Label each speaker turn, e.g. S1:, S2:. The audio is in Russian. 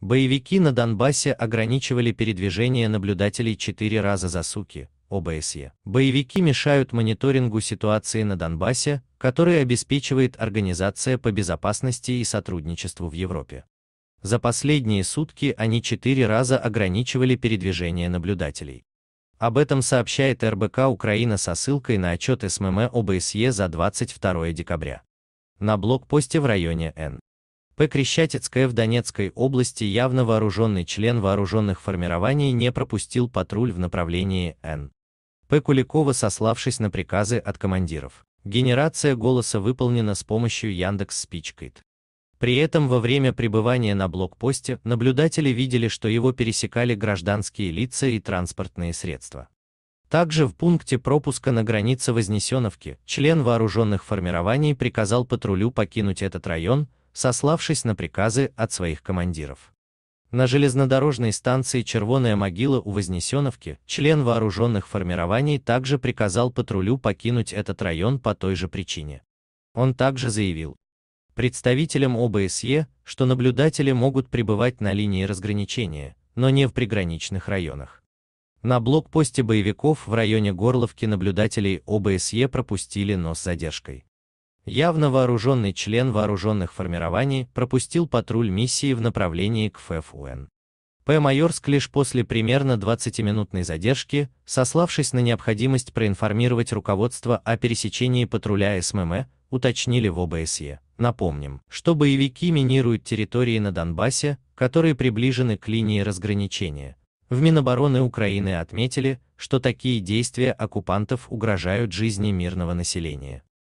S1: Боевики на Донбассе ограничивали передвижение наблюдателей четыре раза за сутки. ОБСЕ. Боевики мешают мониторингу ситуации на Донбассе, который обеспечивает Организация по безопасности и сотрудничеству в Европе. За последние сутки они четыре раза ограничивали передвижение наблюдателей. Об этом сообщает РБК Украина со ссылкой на отчет СММ ОБСЕ за 22 декабря. На блокпосте в районе Н. П. Крещатицкая в Донецкой области явно вооруженный член вооруженных формирований не пропустил патруль в направлении Н. П. Куликова, сославшись на приказы от командиров. Генерация голоса выполнена с помощью Яндекс Спичкит. При этом во время пребывания на блокпосте наблюдатели видели, что его пересекали гражданские лица и транспортные средства. Также в пункте пропуска на границе Вознесеновки член вооруженных формирований приказал патрулю покинуть этот район, сославшись на приказы от своих командиров. На железнодорожной станции Червоная могила у Вознесеновки член вооруженных формирований также приказал патрулю покинуть этот район по той же причине. Он также заявил представителям ОБСЕ, что наблюдатели могут пребывать на линии разграничения, но не в приграничных районах. На блокпосте боевиков в районе Горловки наблюдателей ОБСЕ пропустили, но с задержкой. Явно вооруженный член вооруженных формирований пропустил патруль миссии в направлении к ФФУН. П. Майорск лишь после примерно 20-минутной задержки, сославшись на необходимость проинформировать руководство о пересечении патруля СММ, уточнили в ОБСЕ. Напомним, что боевики минируют территории на Донбассе, которые приближены к линии разграничения. В Минобороны Украины отметили, что такие действия оккупантов угрожают жизни мирного населения.